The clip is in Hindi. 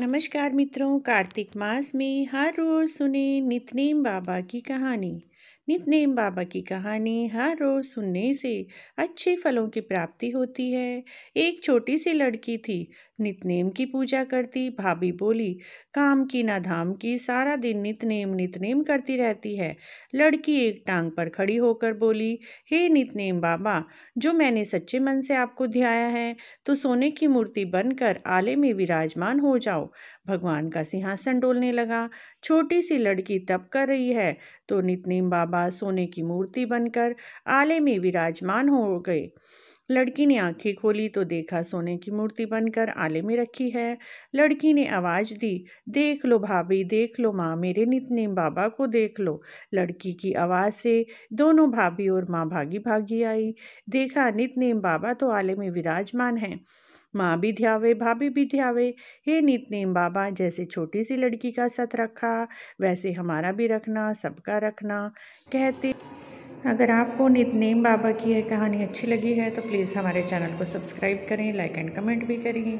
नमस्कार मित्रों कार्तिक मास में हर रोज सुने नितनेम बाबा की कहानी नितनेम बाबा की कहानी हर रोज सुनने से अच्छे फलों की प्राप्ति होती है एक छोटी सी लड़की थी नितनेम की पूजा करती भाभी बोली काम की ना धाम की सारा दिन नितनेम नितनेम करती रहती है लड़की एक टांग पर खड़ी होकर बोली हे नितनेम बाबा जो मैंने सच्चे मन से आपको ध्याया है तो सोने की मूर्ति बनकर आले में विराजमान हो जाओ भगवान का सिंहासन डोलने लगा छोटी सी लड़की तप कर रही है तो नितनेम बाबा सोने की मूर्ति बनकर आले में विराजमान हो गए लड़की ने आंखें खोली तो देखा सोने की मूर्ति बनकर आले में रखी है लड़की ने आवाज़ दी देख लो भाभी देख लो माँ मेरे नितनेम बाबा को देख लो लड़की की आवाज़ से दोनों भाभी और माँ भागी भागी आई देखा नितनेम बाबा तो आले में विराजमान हैं माँ भी ध्यावे भाभी भी ध्यावे हे नितनेम बाबा जैसे छोटी सी लड़की का सत रखा वैसे हमारा भी रखना सबका रखना कहते अगर आपको नितनेम बाबा की यह कहानी अच्छी लगी है तो प्लीज़ हमारे चैनल को सब्सक्राइब करें लाइक एंड कमेंट भी करें